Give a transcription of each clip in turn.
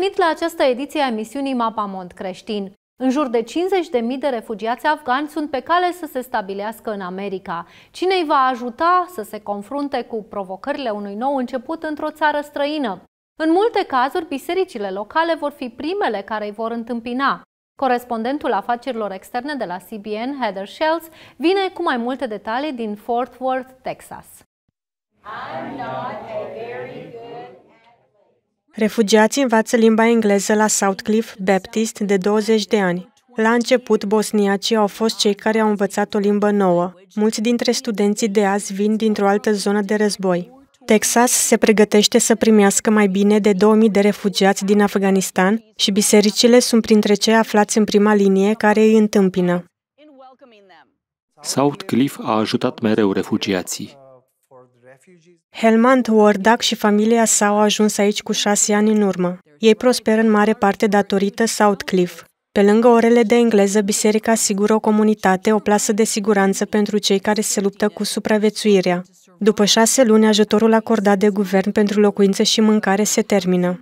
venit la această ediție a emisiunii Mond Creștin. În jur de 50.000 de refugiați afgani sunt pe cale să se stabilească în America. Cine îi va ajuta să se confrunte cu provocările unui nou început într-o țară străină? În multe cazuri, bisericile locale vor fi primele care îi vor întâmpina. Corespondentul afacerilor externe de la CBN, Heather Shells, vine cu mai multe detalii din Fort Worth, Texas. I'm not a very Refugiații învață limba engleză la Southcliff Baptist de 20 de ani. La început, bosniacii au fost cei care au învățat o limbă nouă. Mulți dintre studenții de azi vin dintr-o altă zonă de război. Texas se pregătește să primească mai bine de 2000 de refugiați din Afganistan și bisericile sunt printre cei aflați în prima linie care îi întâmpină. South Cliff a ajutat mereu refugiații. Helmand Wardak și familia sa au ajuns aici cu șase ani în urmă. Ei prosperă în mare parte datorită Southcliff. Pe lângă orele de engleză, biserica asigură o comunitate, o plasă de siguranță pentru cei care se luptă cu supraviețuirea. După șase luni, ajutorul acordat de guvern pentru locuințe și mâncare se termină.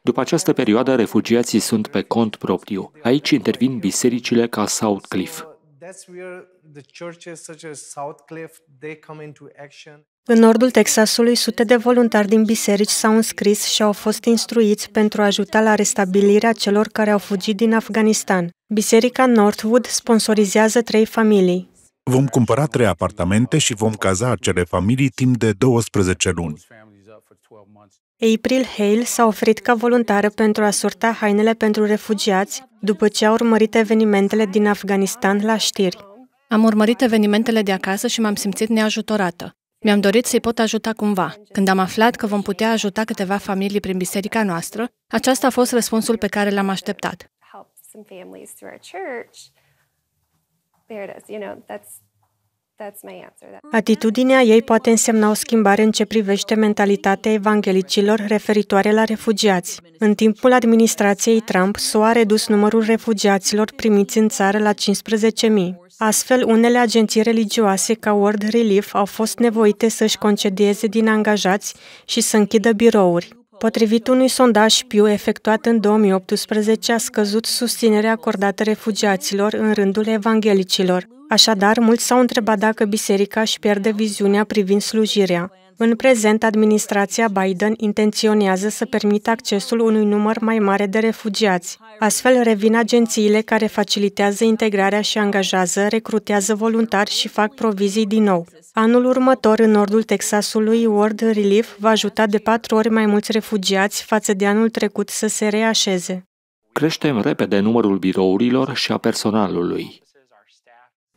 După această perioadă, refugiații sunt pe cont propriu. Aici intervin bisericile ca Southcliff that's where the churches such as Southcliff they come into action. În nordul Texasului, sute de voluntari din biserici s-au înscris și au fost instruiți pentru a ajuta la restabilirea celor care au fugit din Afganistan. Biserica Northwood sponsorizează trei familii. Vom cumpăra trei apartamente și vom caza acele familii timp de 12 luni. April Hale s-a oferit ca voluntară pentru a sorta hainele pentru refugiați după ce a urmărit evenimentele din Afganistan la știri. Am urmărit evenimentele de acasă și m-am simțit neajutorată. Mi-am dorit să-i pot ajuta cumva. Când am aflat că vom putea ajuta câteva familii prin biserica noastră, aceasta a fost răspunsul pe care l-am așteptat. Atitudinea ei poate însemna o schimbare în ce privește mentalitatea evanghelicilor referitoare la refugiați. În timpul administrației Trump, SUA a redus numărul refugiaților primiți în țară la 15.000. Astfel, unele agenții religioase ca World Relief au fost nevoite să-și concedieze din angajați și să închidă birouri. Potrivit unui sondaj Pew efectuat în 2018, a scăzut susținerea acordată refugiaților în rândul evanghelicilor. Așadar, mulți s-au întrebat dacă biserica își pierde viziunea privind slujirea. În prezent, administrația Biden intenționează să permită accesul unui număr mai mare de refugiați. Astfel, revin agențiile care facilitează integrarea și angajează, recrutează voluntari și fac provizii din nou. Anul următor, în nordul Texasului, World Relief va ajuta de patru ori mai mulți refugiați față de anul trecut să se reașeze. Creștem repede numărul birourilor și a personalului.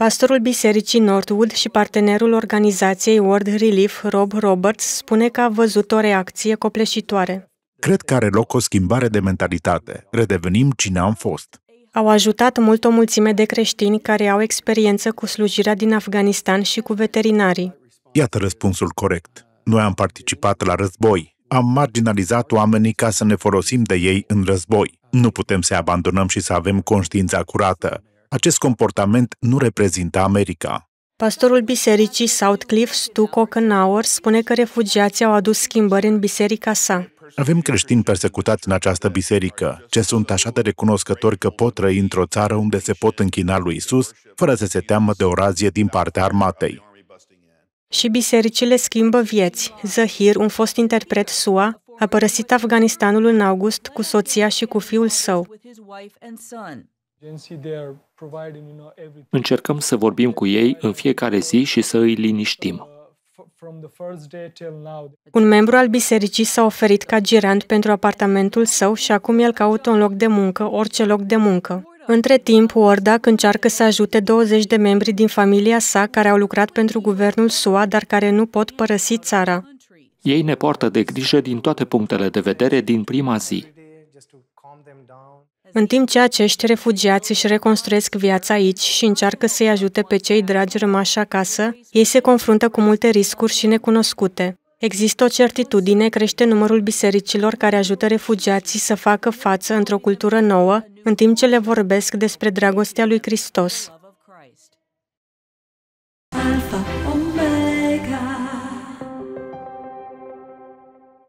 Pastorul Bisericii Northwood și partenerul organizației World Relief, Rob Roberts, spune că a văzut o reacție copleșitoare. Cred că are loc o schimbare de mentalitate. Redevenim cine am fost. Au ajutat mult o mulțime de creștini care au experiență cu slujirea din Afganistan și cu veterinarii. Iată răspunsul corect. Noi am participat la război. Am marginalizat oamenii ca să ne folosim de ei în război. Nu putem să abandonăm și să avem conștiința curată acest comportament nu reprezintă America. Pastorul bisericii Southcliffe, Stu Kochenauer, spune că refugiații au adus schimbări în biserica sa. Avem creștini persecutați în această biserică, ce sunt așa de recunoscători că pot trăi într-o țară unde se pot închina lui Isus, fără să se teamă de o razie din partea armatei. Și bisericile schimbă vieți. Zahir, un fost interpret SUA, a părăsit Afganistanul în august cu soția și cu fiul său. Încercăm să vorbim cu ei în fiecare zi și să îi liniștim. Uh, un membru al bisericii s-a oferit ca gerant pentru apartamentul său și acum el caută un loc de muncă, orice loc de muncă. Între timp, orda încearcă să ajute 20 de membri din familia sa care au lucrat pentru guvernul SUA, dar care nu pot părăsi țara. Ei ne poartă de grijă din toate punctele de vedere din prima zi. În timp ce acești refugiați își reconstruiesc viața aici și încearcă să-i ajute pe cei dragi rămași acasă, ei se confruntă cu multe riscuri și necunoscute. Există o certitudine, crește numărul bisericilor care ajută refugiații să facă față într-o cultură nouă, în timp ce le vorbesc despre dragostea lui Hristos. Alpha.